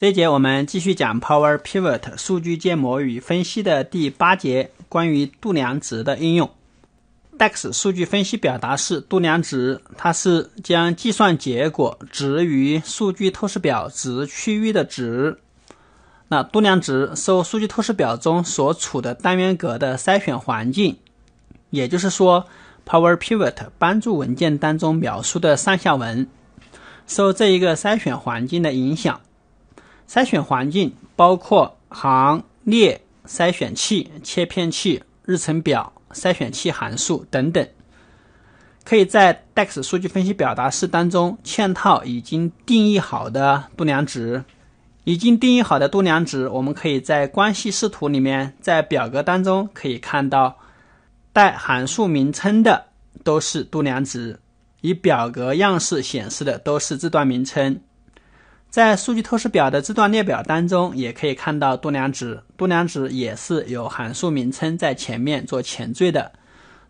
这节我们继续讲 Power Pivot 数据建模与分析的第八节，关于度量值的应用。DAX 数据分析表达式度量值，它是将计算结果值于数据透视表值区域的值。那度量值受数据透视表中所处的单元格的筛选环境，也就是说，Power Pivot 帮助文件当中描述的上下文，受这一个筛选环境的影响。筛选环境包括行列筛选器、切片器、日程表筛选器函数等等，可以在 d e x 数据分析表达式当中嵌套已经定义好的度量值。已经定义好的度量值，我们可以在关系视图里面，在表格当中可以看到带函数名称的都是度量值，以表格样式显示的都是字段名称。在数据透视表的字段列表当中，也可以看到度量值。度量值也是有函数名称在前面做前缀的，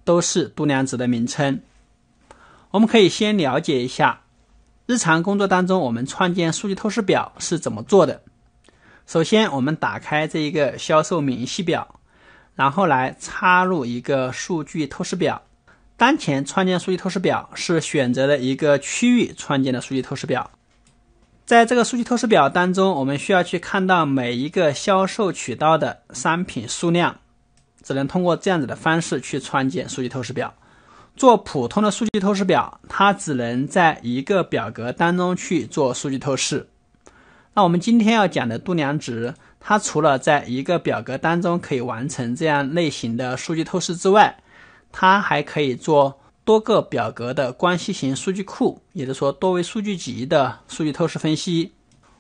都是度量值的名称。我们可以先了解一下日常工作当中我们创建数据透视表是怎么做的。首先，我们打开这一个销售明细表，然后来插入一个数据透视表。当前创建数据透视表是选择了一个区域创建的数据透视表。在这个数据透视表当中，我们需要去看到每一个销售渠道的商品数量，只能通过这样子的方式去创建数据透视表。做普通的数据透视表，它只能在一个表格当中去做数据透视。那我们今天要讲的度量值，它除了在一个表格当中可以完成这样类型的数据透视之外，它还可以做。多个表格的关系型数据库，也就是说多维数据集的数据透视分析。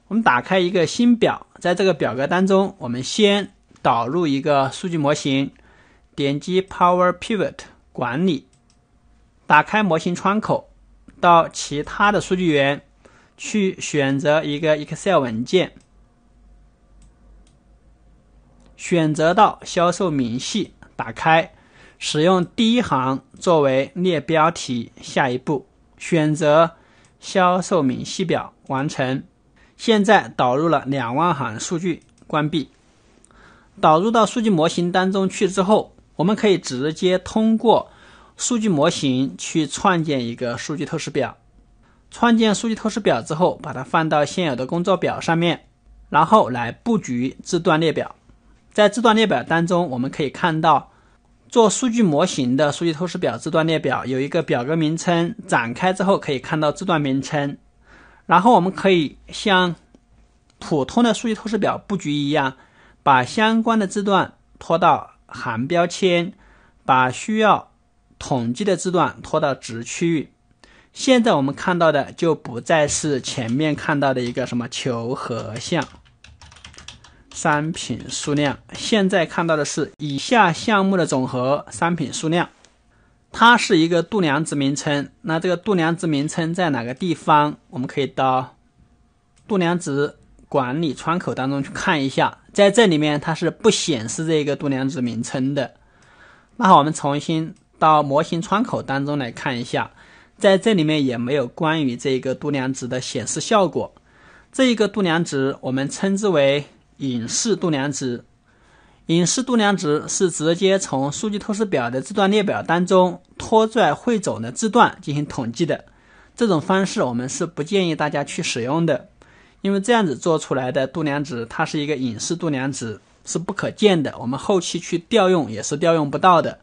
我们打开一个新表，在这个表格当中，我们先导入一个数据模型，点击 Power Pivot 管理，打开模型窗口，到其他的数据源去选择一个 Excel 文件，选择到销售明细，打开。使用第一行作为列标题，下一步选择销售明细表，完成。现在导入了两万行数据，关闭。导入到数据模型当中去之后，我们可以直接通过数据模型去创建一个数据透视表。创建数据透视表之后，把它放到现有的工作表上面，然后来布局字段列表。在字段列表当中，我们可以看到。做数据模型的数据透视表字段列表有一个表格名称，展开之后可以看到字段名称。然后我们可以像普通的数据透视表布局一样，把相关的字段拖到行标签，把需要统计的字段拖到值区域。现在我们看到的就不再是前面看到的一个什么求和项。商品数量，现在看到的是以下项目的总和。商品数量，它是一个度量值名称。那这个度量值名称在哪个地方？我们可以到度量值管理窗口当中去看一下。在这里面它是不显示这个度量值名称的。那好，我们重新到模型窗口当中来看一下，在这里面也没有关于这个度量值的显示效果。这一个度量值我们称之为。隐式度量值，隐式度量值是直接从数据透视表的字段列表当中拖拽汇总的字段进行统计的。这种方式我们是不建议大家去使用的，因为这样子做出来的度量值，它是一个隐式度量值，是不可见的，我们后期去调用也是调用不到的。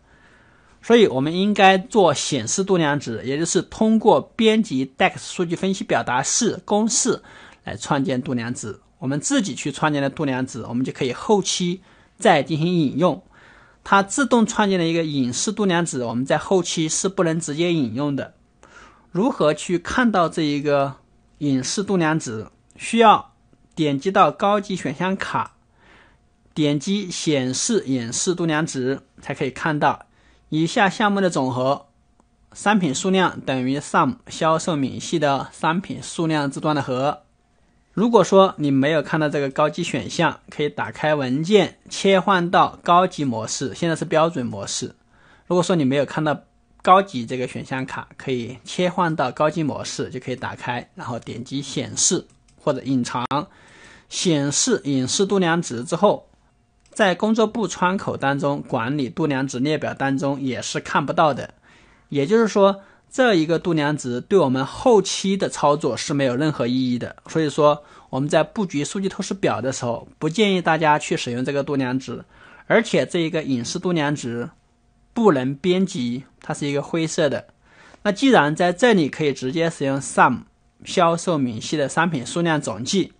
所以，我们应该做显示度量值，也就是通过编辑 DAX 数据分析表达式公式来创建度量值。我们自己去创建的度量值，我们就可以后期再进行引用。它自动创建了一个隐式度量值，我们在后期是不能直接引用的。如何去看到这一个隐示度量值？需要点击到高级选项卡，点击显示演示度量值，才可以看到以下项目的总和：商品数量等于 sum 销售明细的商品数量字段的和。如果说你没有看到这个高级选项，可以打开文件，切换到高级模式。现在是标准模式。如果说你没有看到高级这个选项卡，可以切换到高级模式，就可以打开，然后点击显示或者隐藏。显示、隐私度量值之后，在工作簿窗口当中管理度量值列表当中也是看不到的。也就是说。这一个度量值对我们后期的操作是没有任何意义的，所以说我们在布局数据透视表的时候，不建议大家去使用这个度量值。而且这一个隐私度量值不能编辑，它是一个灰色的。那既然在这里可以直接使用 sum 销售明细的商品数量总计，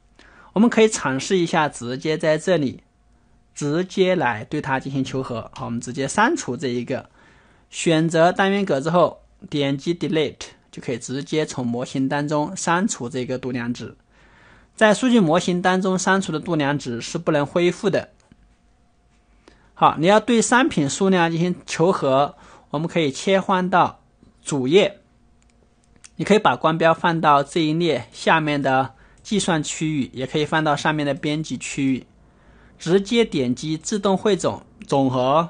我们可以尝试一下直接在这里直接来对它进行求和。好，我们直接删除这一个，选择单元格之后。点击 Delete 就可以直接从模型当中删除这个度量值，在数据模型当中删除的度量值是不能恢复的。好，你要对商品数量进行求和，我们可以切换到主页，你可以把光标放到这一列下面的计算区域，也可以放到上面的编辑区域，直接点击自动汇总总和。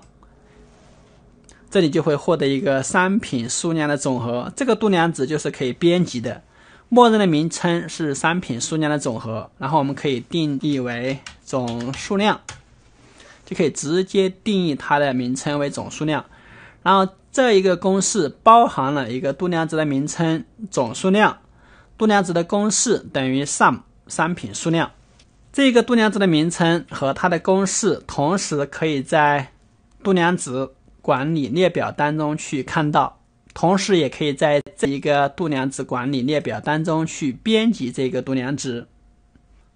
这里就会获得一个商品数量的总和，这个度量值就是可以编辑的。默认的名称是商品数量的总和，然后我们可以定义为总数量，就可以直接定义它的名称为总数量。然后这一个公式包含了一个度量值的名称总数量，度量值的公式等于 sum 商品数量。这个度量值的名称和它的公式同时可以在度量值。管理列表当中去看到，同时也可以在这一个度量值管理列表当中去编辑这个度量值。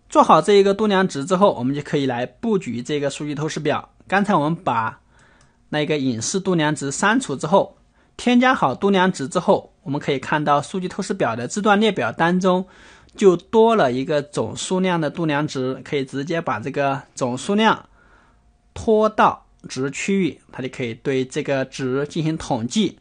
做好这一个度量值之后，我们就可以来布局这个数据透视表。刚才我们把那个影视度量值删除之后，添加好度量值之后，我们可以看到数据透视表的字段列表当中就多了一个总数量的度量值，可以直接把这个总数量拖到。值区域，它就可以对这个值进行统计。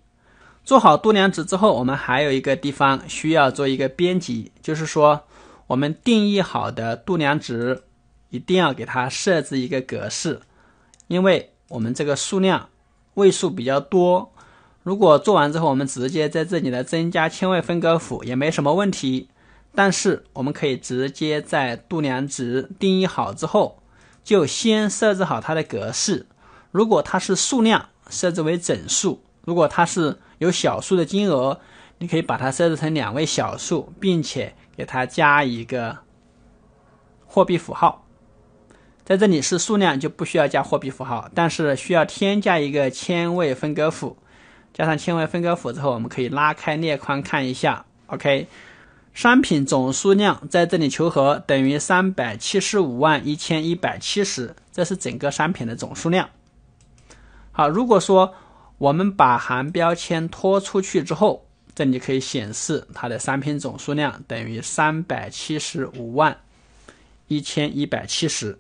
做好度量值之后，我们还有一个地方需要做一个编辑，就是说我们定义好的度量值一定要给它设置一个格式，因为我们这个数量位数比较多。如果做完之后，我们直接在这里来增加千位分割符也没什么问题，但是我们可以直接在度量值定义好之后，就先设置好它的格式。如果它是数量，设置为整数；如果它是有小数的金额，你可以把它设置成两位小数，并且给它加一个货币符号。在这里是数量就不需要加货币符号，但是需要添加一个千位分割符。加上千位分割符之后，我们可以拉开列宽看一下。OK，商品总数量在这里求和等于三百七十五万一千一百七十，这是整个商品的总数量。啊，如果说我们把含标签拖出去之后，这里可以显示它的商品总数量等于三百七十五万一千一百七十，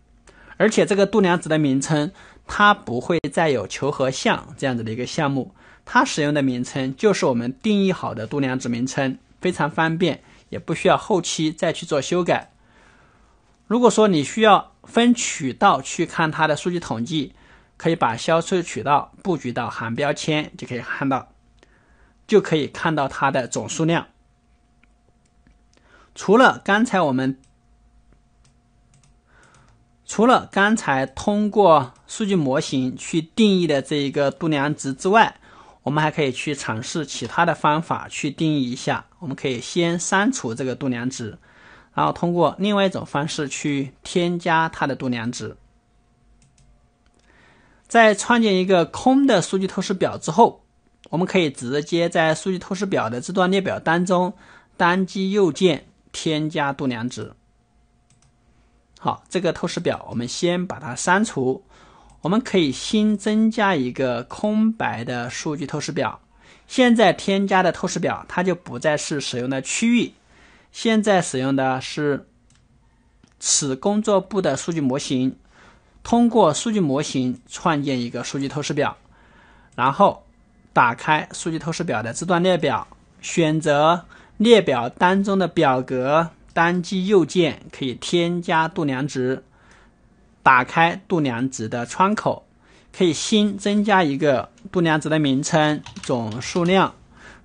而且这个度量子的名称它不会再有求和项这样子的一个项目，它使用的名称就是我们定义好的度量子名称，非常方便，也不需要后期再去做修改。如果说你需要分渠道去看它的数据统计。可以把销售渠道布局到含标签，就可以看到，就可以看到它的总数量。除了刚才我们，除了刚才通过数据模型去定义的这一个度量值之外，我们还可以去尝试其他的方法去定义一下。我们可以先删除这个度量值，然后通过另外一种方式去添加它的度量值。在创建一个空的数据透视表之后，我们可以直接在数据透视表的字段列表当中单击右键添加度量值。好，这个透视表我们先把它删除。我们可以新增加一个空白的数据透视表。现在添加的透视表它就不再是使用的区域，现在使用的是此工作簿的数据模型。通过数据模型创建一个数据透视表，然后打开数据透视表的字段列表，选择列表当中的表格，单击右键可以添加度量值，打开度量值的窗口，可以新增加一个度量值的名称“总数量”，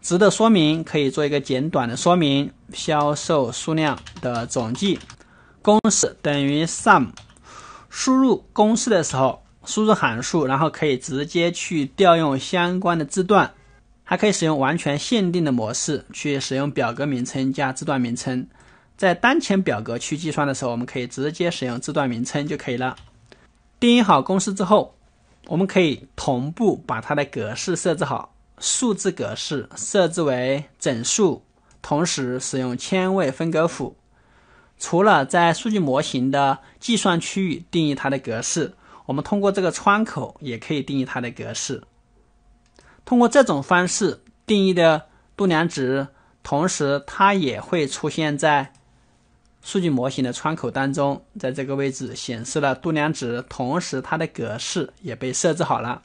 值的说明可以做一个简短的说明“销售数量的总计”，公式等于 sum。输入公式的时候，输入函数，然后可以直接去调用相关的字段，还可以使用完全限定的模式去使用表格名称加字段名称。在当前表格去计算的时候，我们可以直接使用字段名称就可以了。定义好公式之后，我们可以同步把它的格式设置好，数字格式设置为整数，同时使用千位分隔符。除了在数据模型的计算区域定义它的格式，我们通过这个窗口也可以定义它的格式。通过这种方式定义的度量值，同时它也会出现在数据模型的窗口当中，在这个位置显示了度量值，同时它的格式也被设置好了。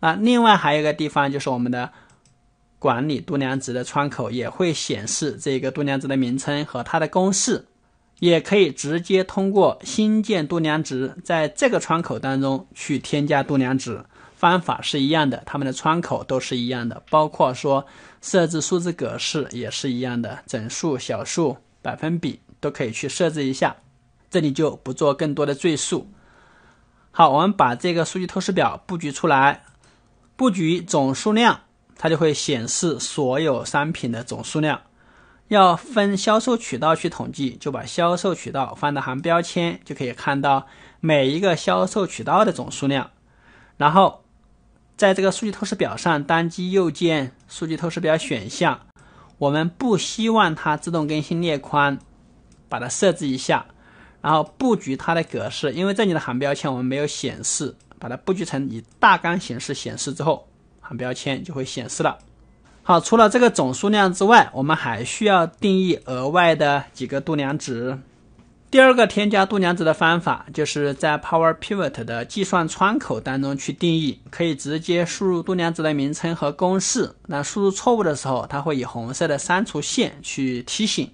那另外还有一个地方就是我们的管理度量值的窗口也会显示这个度量值的名称和它的公式。也可以直接通过新建度量值，在这个窗口当中去添加度量值，方法是一样的，它们的窗口都是一样的，包括说设置数字格式也是一样的，整数、小数、百分比都可以去设置一下，这里就不做更多的赘述。好，我们把这个数据透视表布局出来，布局总数量，它就会显示所有商品的总数量。要分销售渠道去统计，就把销售渠道放到行标签，就可以看到每一个销售渠道的总数量。然后在这个数据透视表上单击右键，数据透视表选项。我们不希望它自动更新列宽，把它设置一下，然后布局它的格式。因为这里的行标签我们没有显示，把它布局成以大纲形式显示之后，行标签就会显示了。好，除了这个总数量之外，我们还需要定义额外的几个度量值。第二个添加度量值的方法，就是在 Power Pivot 的计算窗口当中去定义，可以直接输入度量值的名称和公式。那输入错误的时候，它会以红色的删除线去提醒。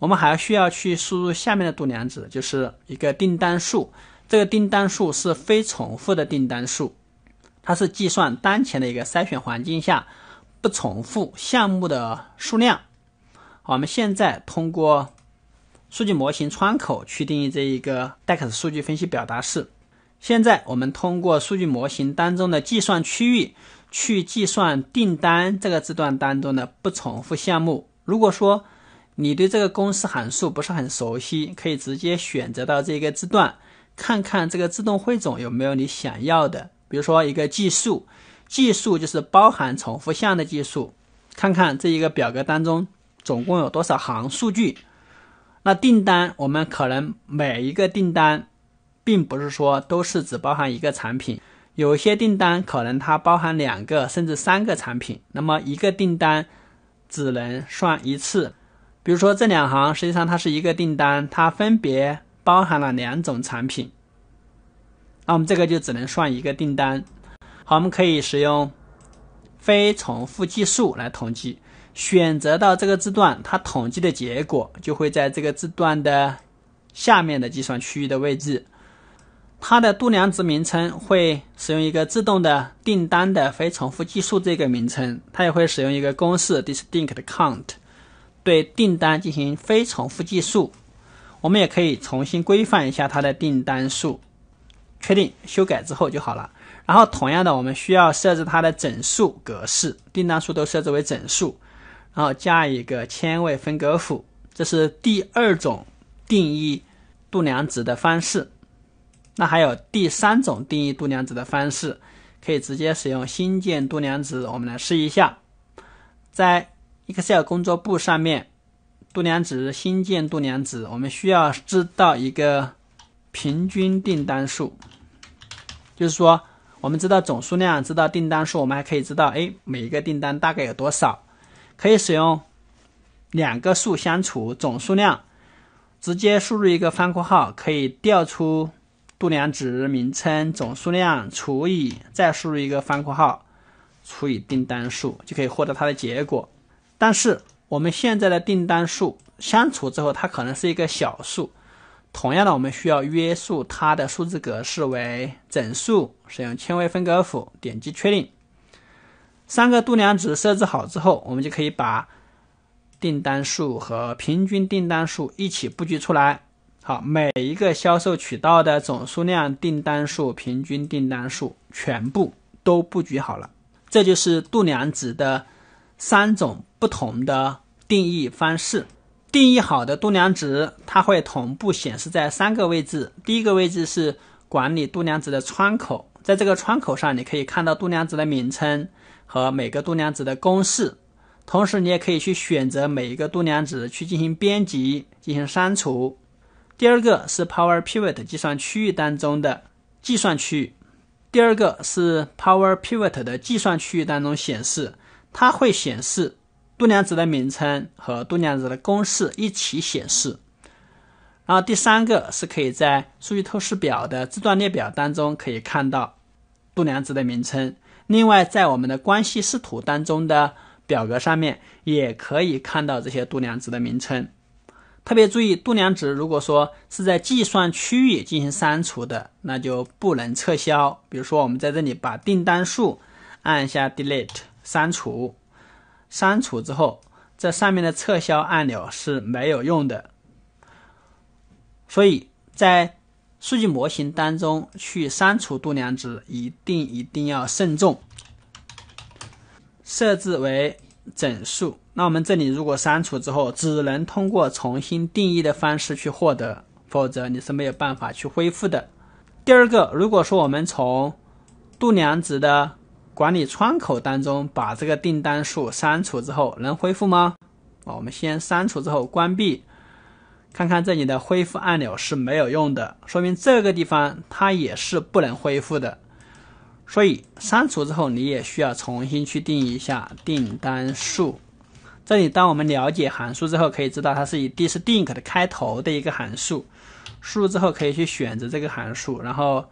我们还需要去输入下面的度量值，就是一个订单数。这个订单数是非重复的订单数，它是计算当前的一个筛选环境下。不重复项目的数量。我们现在通过数据模型窗口去定义这一个 DAX 数据分析表达式。现在我们通过数据模型当中的计算区域去计算订单这个字段当中的不重复项目。如果说你对这个公式函数不是很熟悉，可以直接选择到这个字段，看看这个自动汇总有没有你想要的，比如说一个计数。计数就是包含重复项的计数，看看这一个表格当中总共有多少行数据。那订单我们可能每一个订单，并不是说都是只包含一个产品，有些订单可能它包含两个甚至三个产品。那么一个订单只能算一次。比如说这两行实际上它是一个订单，它分别包含了两种产品，那我们这个就只能算一个订单。我们可以使用非重复计数来统计，选择到这个字段，它统计的结果就会在这个字段的下面的计算区域的位置。它的度量值名称会使用一个自动的订单的非重复计数这个名称，它也会使用一个公式 distinct count 对订单进行非重复计数。我们也可以重新规范一下它的订单数，确定修改之后就好了。然后同样的，我们需要设置它的整数格式，订单数都设置为整数，然后加一个千位分隔符。这是第二种定义度量值的方式。那还有第三种定义度量值的方式，可以直接使用新建度量值。我们来试一下，在 Excel 工作簿上面，度量值新建度量值，我们需要知道一个平均订单数，就是说。我们知道总数量，知道订单数，我们还可以知道，哎，每一个订单大概有多少？可以使用两个数相除，总数量直接输入一个方括号，可以调出度量值名称，总数量除以再输入一个方括号，除以订单数，就可以获得它的结果。但是我们现在的订单数相除之后，它可能是一个小数。同样的，我们需要约束它的数字格式为整数，使用千位分隔符，点击确定。三个度量值设置好之后，我们就可以把订单数和平均订单数一起布局出来。好，每一个销售渠道的总数量、订单数、平均订单数全部都布局好了。这就是度量值的三种不同的定义方式。定义好的度量值，它会同步显示在三个位置。第一个位置是管理度量值的窗口，在这个窗口上你可以看到度量值的名称和每个度量值的公式，同时你也可以去选择每一个度量值去进行编辑、进行删除。第二个是 Power Pivot 计算区域当中的计算区域，第二个是 Power Pivot 的计算区域当中显示，它会显示。度量值的名称和度量值的公式一起显示。然后第三个是可以在数据透视表的字段列表当中可以看到度量值的名称。另外，在我们的关系视图当中的表格上面也可以看到这些度量值的名称。特别注意，度量值如果说是在计算区域进行删除的，那就不能撤销。比如说，我们在这里把订单数按下 Delete 删除。删除之后，这上面的撤销按钮是没有用的。所以在数据模型当中去删除度量值，一定一定要慎重。设置为整数，那我们这里如果删除之后，只能通过重新定义的方式去获得，否则你是没有办法去恢复的。第二个，如果说我们从度量值的管理窗口当中把这个订单数删除之后能恢复吗？我们先删除之后关闭，看看这里的恢复按钮是没有用的，说明这个地方它也是不能恢复的。所以删除之后你也需要重新去定一下订单数。这里当我们了解函数之后，可以知道它是以 D s DINK 的开头的一个函数，输入之后可以去选择这个函数，然后。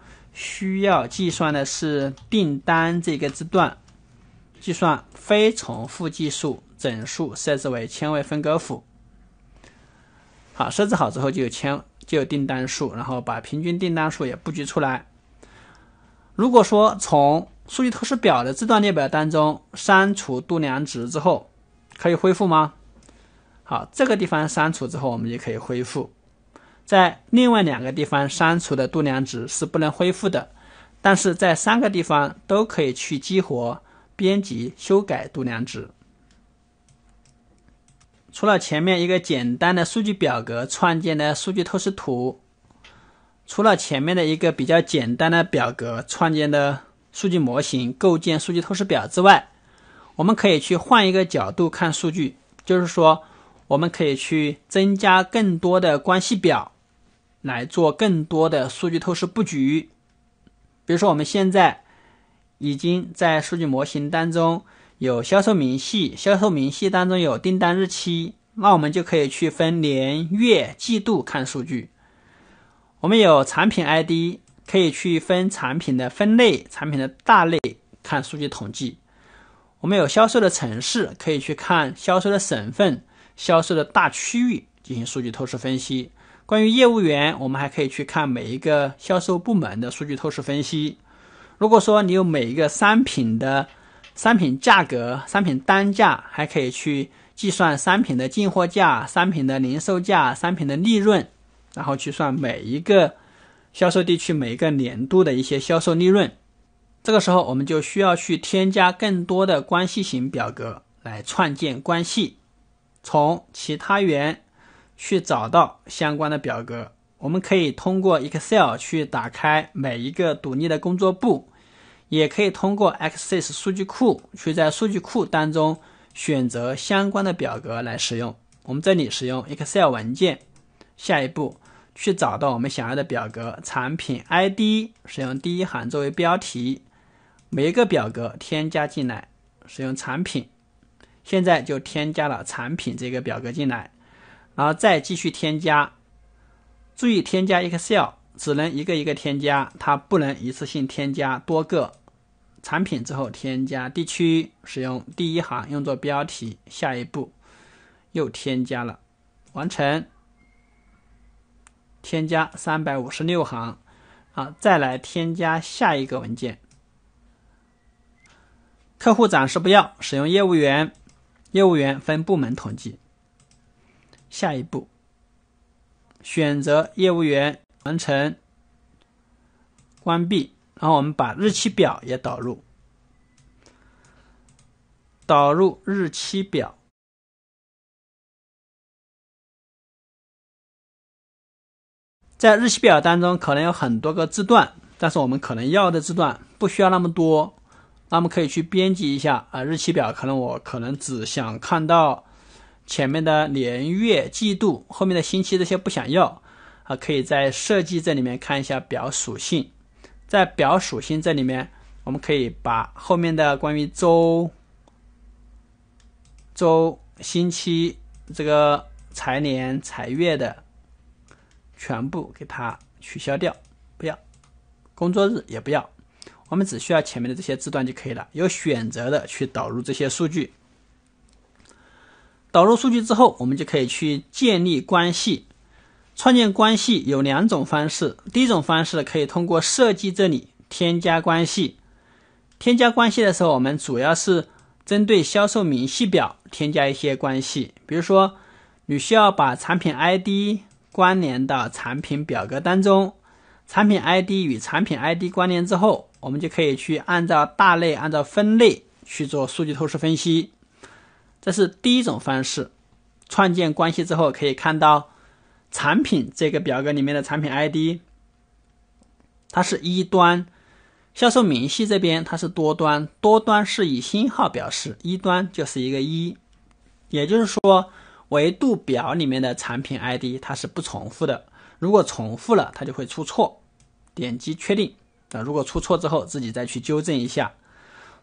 需要计算的是订单这个字段，计算非重复计数，整数，设置为千位分隔符。好，设置好之后就有千就有订单数，然后把平均订单数也布局出来。如果说从数据透视表的字段列表当中删除度量值之后，可以恢复吗？好，这个地方删除之后，我们就可以恢复。在另外两个地方删除的度量值是不能恢复的，但是在三个地方都可以去激活、编辑、修改度量值。除了前面一个简单的数据表格创建的数据透视图，除了前面的一个比较简单的表格创建的数据模型构建数据透视表之外，我们可以去换一个角度看数据，就是说我们可以去增加更多的关系表。来做更多的数据透视布局，比如说我们现在已经在数据模型当中有销售明细，销售明细当中有订单日期，那我们就可以去分年、月、季度看数据。我们有产品 ID，可以去分产品的分类、产品的大类看数据统计。我们有销售的城市，可以去看销售的省份、销售的大区域进行数据透视分析。关于业务员，我们还可以去看每一个销售部门的数据透视分析。如果说你有每一个商品的商品价格、商品单价，还可以去计算商品的进货价、商品的零售价、商品的利润，然后去算每一个销售地区、每一个年度的一些销售利润。这个时候，我们就需要去添加更多的关系型表格来创建关系，从其他员。去找到相关的表格，我们可以通过 Excel 去打开每一个独立的工作簿，也可以通过 Access 数据库去在数据库当中选择相关的表格来使用。我们这里使用 Excel 文件，下一步去找到我们想要的表格，产品 ID 使用第一行作为标题，每一个表格添加进来，使用产品，现在就添加了产品这个表格进来。然后再继续添加，注意添加 Excel 只能一个一个添加，它不能一次性添加多个产品。之后添加地区，使用第一行用作标题。下一步又添加了，完成，添加三百五十六行，好，再来添加下一个文件。客户暂时不要使用业务员，业务员分部门统计。下一步，选择业务员，完成，关闭。然后我们把日期表也导入，导入日期表。在日期表当中，可能有很多个字段，但是我们可能要的字段不需要那么多，那么可以去编辑一下啊。日期表可能我可能只想看到。前面的年月季度，后面的星期这些不想要啊，可以在设计这里面看一下表属性，在表属性这里面，我们可以把后面的关于周、周、星期这个财年财月的全部给它取消掉，不要工作日也不要，我们只需要前面的这些字段就可以了，有选择的去导入这些数据。导入数据之后，我们就可以去建立关系。创建关系有两种方式，第一种方式可以通过设计这里添加关系。添加关系的时候，我们主要是针对销售明细表添加一些关系。比如说，你需要把产品 ID 关联到产品表格当中。产品 ID 与产品 ID 关联之后，我们就可以去按照大类、按照分类去做数据透视分析。这是第一种方式，创建关系之后，可以看到产品这个表格里面的产品 ID，它是一端，销售明细这边它是多端，多端是以星号表示，一端就是一个一，也就是说维度表里面的产品 ID 它是不重复的，如果重复了它就会出错。点击确定啊，如果出错之后自己再去纠正一下。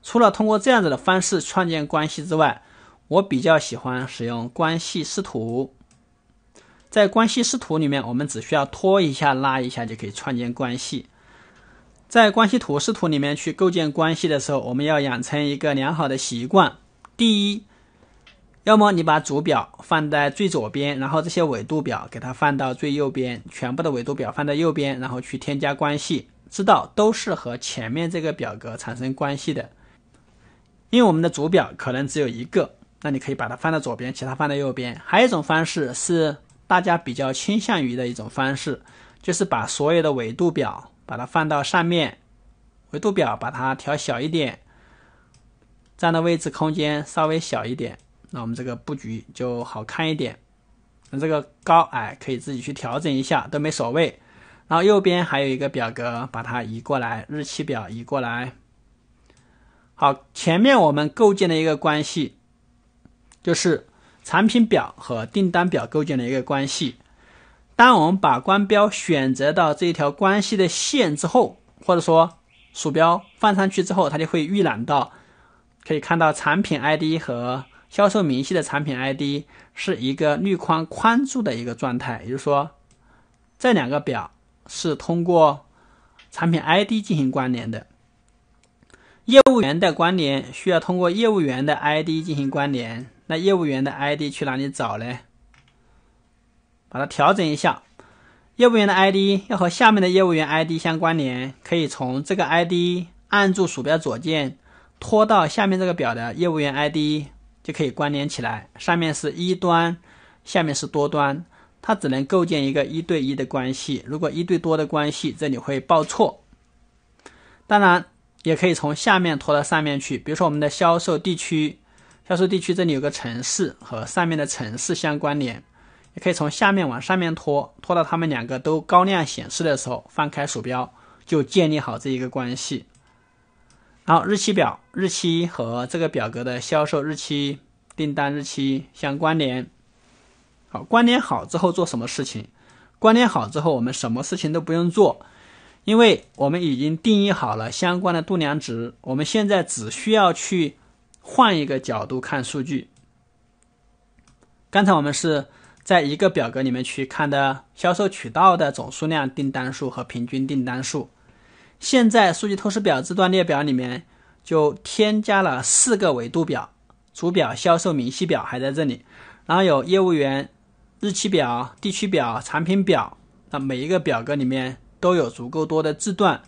除了通过这样子的方式创建关系之外，我比较喜欢使用关系视图，在关系视图里面，我们只需要拖一下、拉一下就可以创建关系。在关系图视图里面去构建关系的时候，我们要养成一个良好的习惯：第一，要么你把主表放在最左边，然后这些纬度表给它放到最右边，全部的纬度表放在右边，然后去添加关系，知道都是和前面这个表格产生关系的，因为我们的主表可能只有一个。那你可以把它放在左边，其他放在右边。还有一种方式是大家比较倾向于的一种方式，就是把所有的维度表把它放到上面，维度表把它调小一点，占的位置空间稍微小一点，那我们这个布局就好看一点。那这个高矮可以自己去调整一下，都没所谓。然后右边还有一个表格，把它移过来，日期表移过来。好，前面我们构建了一个关系。就是产品表和订单表构建的一个关系。当我们把光标选择到这条关系的线之后，或者说鼠标放上去之后，它就会预览到，可以看到产品 ID 和销售明细的产品 ID 是一个绿框框住的一个状态，也就是说，这两个表是通过产品 ID 进行关联的。业务员的关联需要通过业务员的 ID 进行关联。那业务员的 ID 去哪里找呢？把它调整一下，业务员的 ID 要和下面的业务员 ID 相关联，可以从这个 ID 按住鼠标左键拖到下面这个表的业务员 ID 就可以关联起来。上面是一端，下面是多端，它只能构建一个一对一的关系。如果一对多的关系，这里会报错。当然，也可以从下面拖到上面去，比如说我们的销售地区。销售地区这里有个城市和上面的城市相关联，也可以从下面往上面拖，拖到它们两个都高亮显示的时候，放开鼠标就建立好这一个关系。然后日期表日期和这个表格的销售日期、订单日期相关联。好，关联好之后做什么事情？关联好之后，我们什么事情都不用做，因为我们已经定义好了相关的度量值，我们现在只需要去。换一个角度看数据。刚才我们是在一个表格里面去看的销售渠道的总数量、订单数和平均订单数。现在数据透视表字段列表里面就添加了四个维度表：主表、销售明细表还在这里，然后有业务员、日期表、地区表、产品表。那每一个表格里面都有足够多的字段。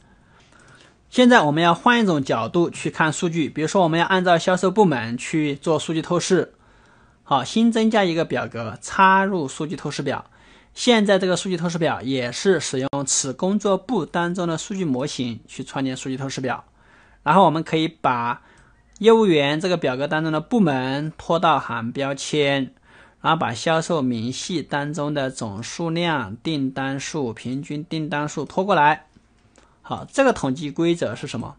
现在我们要换一种角度去看数据，比如说我们要按照销售部门去做数据透视。好，新增加一个表格，插入数据透视表。现在这个数据透视表也是使用此工作簿当中的数据模型去创建数据透视表。然后我们可以把业务员这个表格当中的部门拖到行标签，然后把销售明细当中的总数量、订单数、平均订单数拖过来。好，这个统计规则是什么？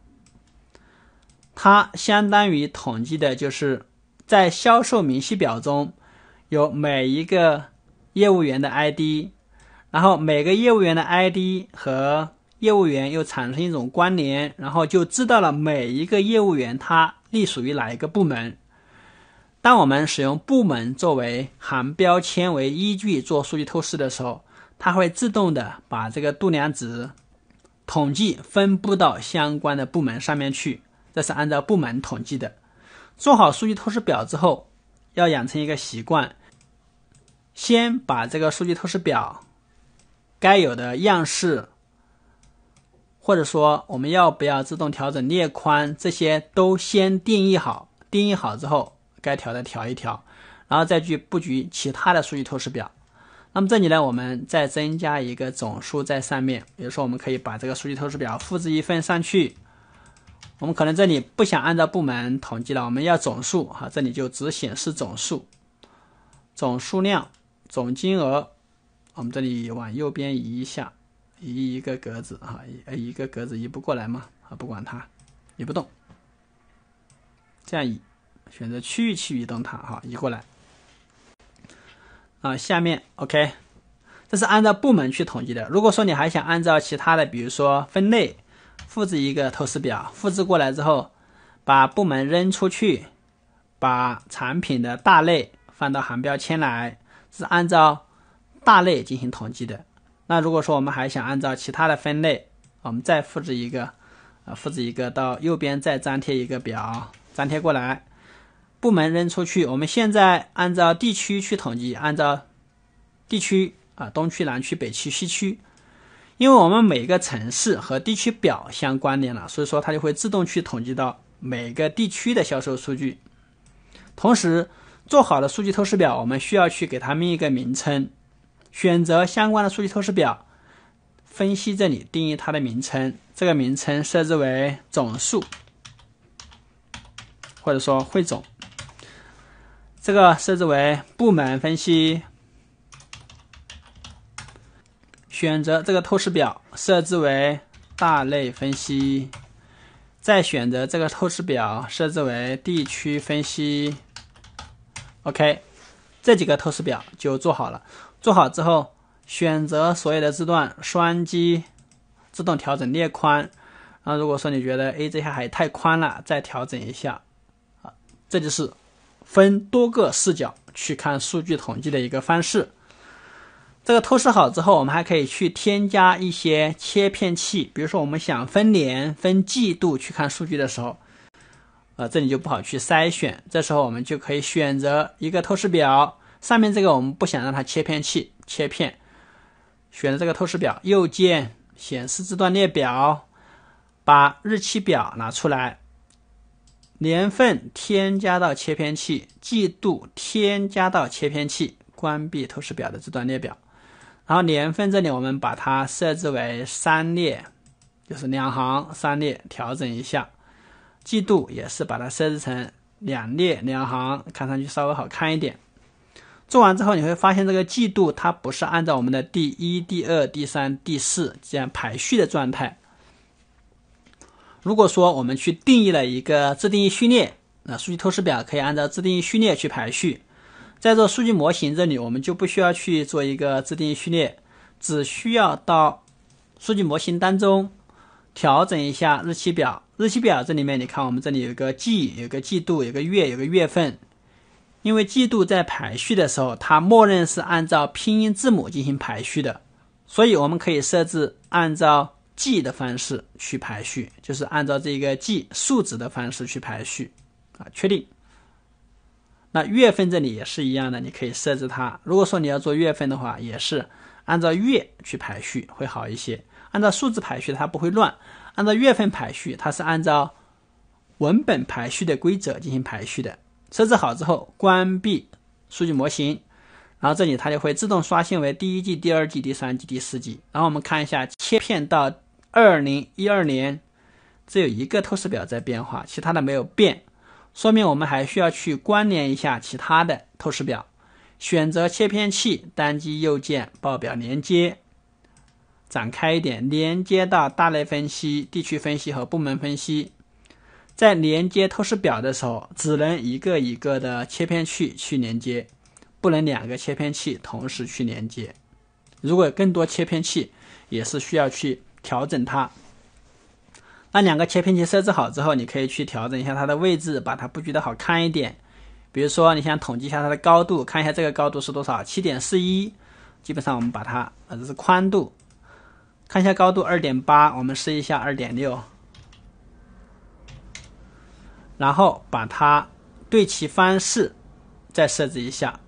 它相当于统计的就是在销售明细表中有每一个业务员的 ID，然后每个业务员的 ID 和业务员又产生一种关联，然后就知道了每一个业务员他隶属于哪一个部门。当我们使用部门作为行标签为依据做数据透视的时候，它会自动的把这个度量值。统计分布到相关的部门上面去，这是按照部门统计的。做好数据透视表之后，要养成一个习惯，先把这个数据透视表该有的样式，或者说我们要不要自动调整列宽，这些都先定义好。定义好之后，该调的调一调，然后再去布局其他的数据透视表。那么这里呢，我们再增加一个总数在上面。比如说，我们可以把这个数据透视表复制一份上去。我们可能这里不想按照部门统计了，我们要总数哈，这里就只显示总数、总数量、总金额。我们这里往右边移一下，移一个格子啊，一一个格子移不过来嘛，啊，不管它，移不动。这样移，选择区域去移动它哈，移过来。啊，下面 OK，这是按照部门去统计的。如果说你还想按照其他的，比如说分类，复制一个透视表，复制过来之后，把部门扔出去，把产品的大类放到行标签来，是按照大类进行统计的。那如果说我们还想按照其他的分类，我们再复制一个，呃，复制一个到右边再粘贴一个表，粘贴过来。部门扔出去，我们现在按照地区去统计，按照地区啊，东区、南区、北区、西区，因为我们每个城市和地区表相关联了，所以说它就会自动去统计到每个地区的销售数据。同时，做好的数据透视表，我们需要去给它命一个名称，选择相关的数据透视表，分析这里定义它的名称，这个名称设置为总数，或者说汇总。这个设置为部门分析，选择这个透视表设置为大类分析，再选择这个透视表设置为地区分析。OK，这几个透视表就做好了。做好之后，选择所有的字段，双击自动调整列宽。那如果说你觉得 A 这下还太宽了，再调整一下。啊，这就是。分多个视角去看数据统计的一个方式。这个透视好之后，我们还可以去添加一些切片器，比如说我们想分年、分季度去看数据的时候，呃，这里就不好去筛选，这时候我们就可以选择一个透视表。上面这个我们不想让它切片器切片，选择这个透视表，右键显示字段列表，把日期表拿出来。年份添加到切片器，季度添加到切片器，关闭透视表的字段列表。然后年份这里我们把它设置为三列，就是两行三列，调整一下。季度也是把它设置成两列两行，看上去稍微好看一点。做完之后，你会发现这个季度它不是按照我们的第一、第二、第三、第四这样排序的状态。如果说我们去定义了一个自定义序列，那数据透视表可以按照自定义序列去排序。在这数据模型这里，我们就不需要去做一个自定义序列，只需要到数据模型当中调整一下日期表。日期表这里面，你看我们这里有个季，有个季度，有个月，有个月份。因为季度在排序的时候，它默认是按照拼音字母进行排序的，所以我们可以设置按照。G 的方式去排序，就是按照这个 G 数值的方式去排序啊。确定。那月份这里也是一样的，你可以设置它。如果说你要做月份的话，也是按照月去排序会好一些。按照数字排序它不会乱，按照月份排序它是按照文本排序的规则进行排序的。设置好之后，关闭数据模型，然后这里它就会自动刷新为第一季、第二季、第三季、第四季。然后我们看一下切片到。二零一二年，只有一个透视表在变化，其他的没有变，说明我们还需要去关联一下其他的透视表。选择切片器，单击右键，报表连接，展开一点，连接到大类分析、地区分析和部门分析。在连接透视表的时候，只能一个一个的切片器去连接，不能两个切片器同时去连接。如果更多切片器，也是需要去。调整它，那两个切片器设置好之后，你可以去调整一下它的位置，把它布局的好看一点。比如说，你想统计一下它的高度，看一下这个高度是多少，七点四一。基本上我们把它，啊，这是宽度，看一下高度二点八，我们试一下二点六，然后把它对齐方式再设置一下，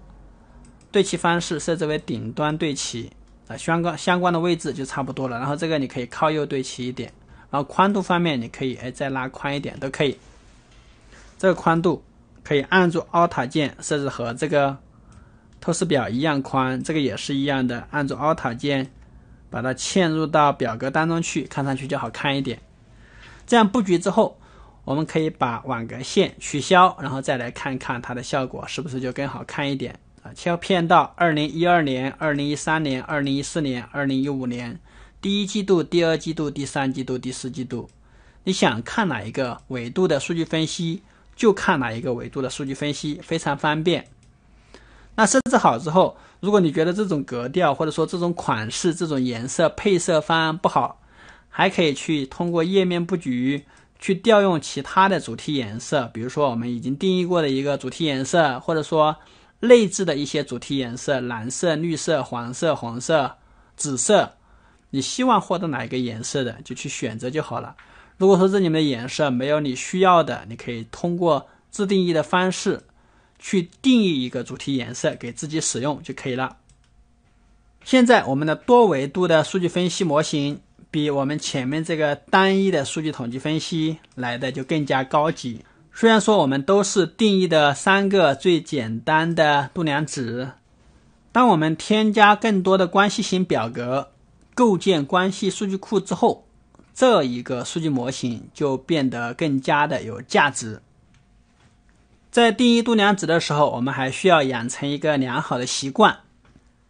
对齐方式设置为顶端对齐。啊，相关相关的位置就差不多了。然后这个你可以靠右对齐一点，然后宽度方面你可以哎再拉宽一点都可以。这个宽度可以按住 Alt 键设置和这个透视表一样宽，这个也是一样的。按住 Alt 键把它嵌入到表格当中去，看上去就好看一点。这样布局之后，我们可以把网格线取消，然后再来看看它的效果是不是就更好看一点。切片到二零一二年、二零一三年、二零一四年、二零一五年第一季度、第二季度、第三季度、第四季度，你想看哪一个维度的数据分析，就看哪一个维度的数据分析，非常方便。那设置好之后，如果你觉得这种格调或者说这种款式、这种颜色配色方案不好，还可以去通过页面布局去调用其他的主题颜色，比如说我们已经定义过的一个主题颜色，或者说。内置的一些主题颜色，蓝色、绿色、黄色、红色、紫色，你希望获得哪一个颜色的，就去选择就好了。如果说这里面的颜色没有你需要的，你可以通过自定义的方式去定义一个主题颜色给自己使用就可以了。现在我们的多维度的数据分析模型，比我们前面这个单一的数据统计分析来的就更加高级。虽然说我们都是定义的三个最简单的度量值，当我们添加更多的关系型表格，构建关系数据库之后，这一个数据模型就变得更加的有价值。在定义度量值的时候，我们还需要养成一个良好的习惯。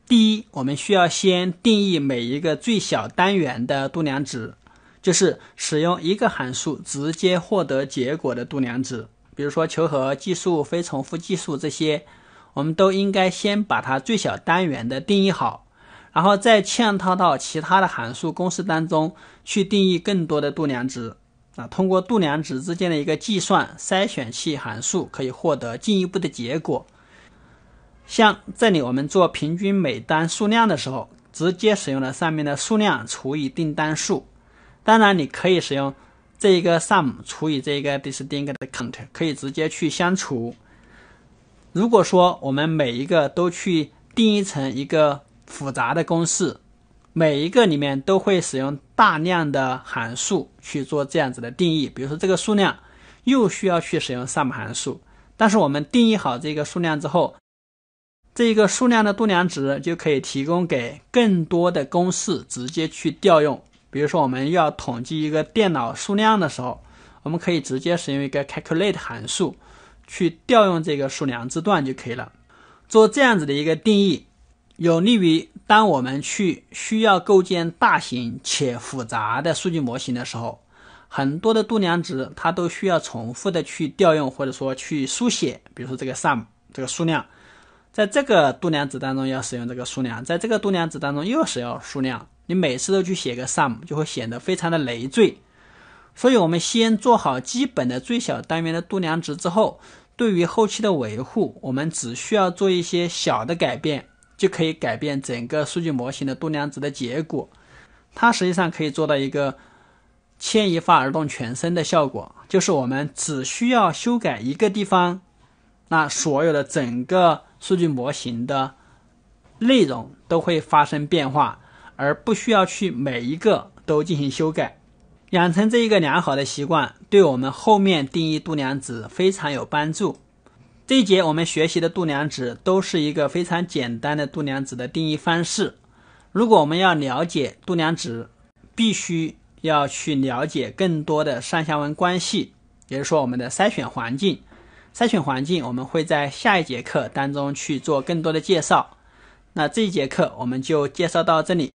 第一，我们需要先定义每一个最小单元的度量值。就是使用一个函数直接获得结果的度量值，比如说求和、计数、非重复计数这些，我们都应该先把它最小单元的定义好，然后再嵌套到其他的函数公式当中去定义更多的度量值。啊，通过度量值之间的一个计算，筛选器函数可以获得进一步的结果。像这里我们做平均每单数量的时候，直接使用了上面的数量除以订单数。当然，你可以使用这一个 sum 除以这一个 distinct count，可以直接去相除。如果说我们每一个都去定义成一个复杂的公式，每一个里面都会使用大量的函数去做这样子的定义，比如说这个数量又需要去使用 sum 函数，但是我们定义好这个数量之后，这一个数量的度量值就可以提供给更多的公式直接去调用。比如说，我们要统计一个电脑数量的时候，我们可以直接使用一个 calculate 函数去调用这个数量字段就可以了。做这样子的一个定义，有利于当我们去需要构建大型且复杂的数据模型的时候，很多的度量值它都需要重复的去调用或者说去书写。比如说这个 sum 这个数量，在这个度量值当中要使用这个数量，在这个度量值当中又使用数量。你每次都去写个 sum，就会显得非常的累赘。所以，我们先做好基本的最小单元的度量值之后，对于后期的维护，我们只需要做一些小的改变，就可以改变整个数据模型的度量值的结果。它实际上可以做到一个牵一发而动全身的效果，就是我们只需要修改一个地方，那所有的整个数据模型的内容都会发生变化。而不需要去每一个都进行修改，养成这一个良好的习惯，对我们后面定义度量值非常有帮助。这一节我们学习的度量值都是一个非常简单的度量值的定义方式。如果我们要了解度量值，必须要去了解更多的上下文关系，也就是说我们的筛选环境。筛选环境我们会在下一节课当中去做更多的介绍。那这一节课我们就介绍到这里。